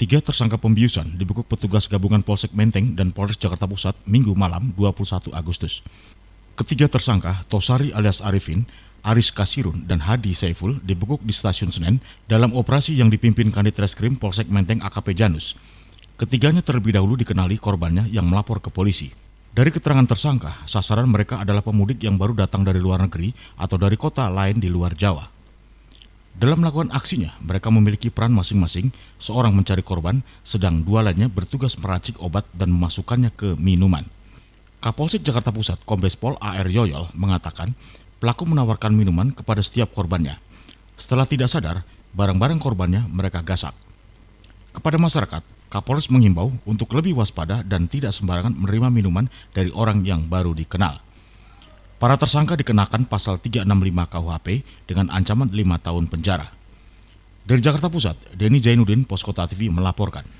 Tiga tersangka pembiusan dibekuk petugas gabungan Polsek Menteng dan Polres Jakarta Pusat minggu malam 21 Agustus. Ketiga tersangka, Tosari alias Arifin, Aris Kasirun, dan Hadi Saiful dibekuk di stasiun Senen dalam operasi yang dipimpin Kanit Reskrim Polsek Menteng AKP Janus. Ketiganya terlebih dahulu dikenali korbannya yang melapor ke polisi. Dari keterangan tersangka, sasaran mereka adalah pemudik yang baru datang dari luar negeri atau dari kota lain di luar Jawa. Dalam melakukan aksinya, mereka memiliki peran masing-masing, seorang mencari korban, sedang dua lainnya bertugas meracik obat dan memasukkannya ke minuman. Kapolsek Jakarta Pusat, Kombes Pol AR Yoyol mengatakan, pelaku menawarkan minuman kepada setiap korbannya. Setelah tidak sadar, barang-barang korbannya mereka gasak. Kepada masyarakat, Kapolres menghimbau untuk lebih waspada dan tidak sembarangan menerima minuman dari orang yang baru dikenal. Para tersangka dikenakan pasal 365 KUHP dengan ancaman 5 tahun penjara. Dari Jakarta Pusat, Denny Zainuddin, Poskota TV melaporkan.